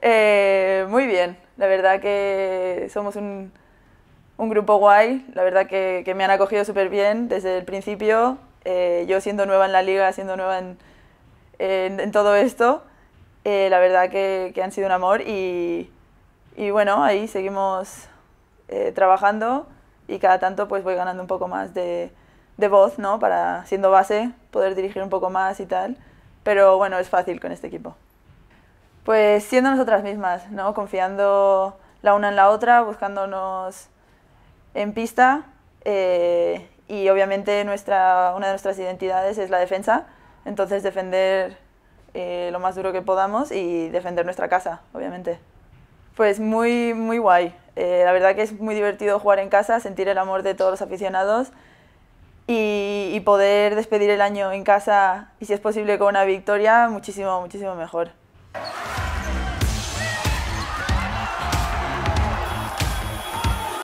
Eh, muy bien, la verdad que somos un, grupo guay, la verdad que, me han acogido súper bien desde el principio, eh, yo siendo nueva en la liga, siendo nueva en, todo esto, eh, la verdad que, han sido un amor y, y bueno, ahí seguimos trabajando y cada tanto pues voy ganando un poco más de, de voz, ¿no? Para, siendo base, poder dirigir un poco más y tal. Pero bueno, es fácil con este equipo. Pues siendo nosotras mismas, ¿no? Confiando la una en la otra, buscándonos en pista. Eh, y obviamente nuestra, una de nuestras identidades es la defensa. Entonces defender eh, lo más duro que podamos y defender nuestra casa, obviamente. Pues muy, muy guay. Eh, la verdad que es muy divertido jugar en casa, sentir el amor de todos los aficionados y, poder despedir el año en casa y si es posible con una victoria, muchísimo, muchísimo mejor.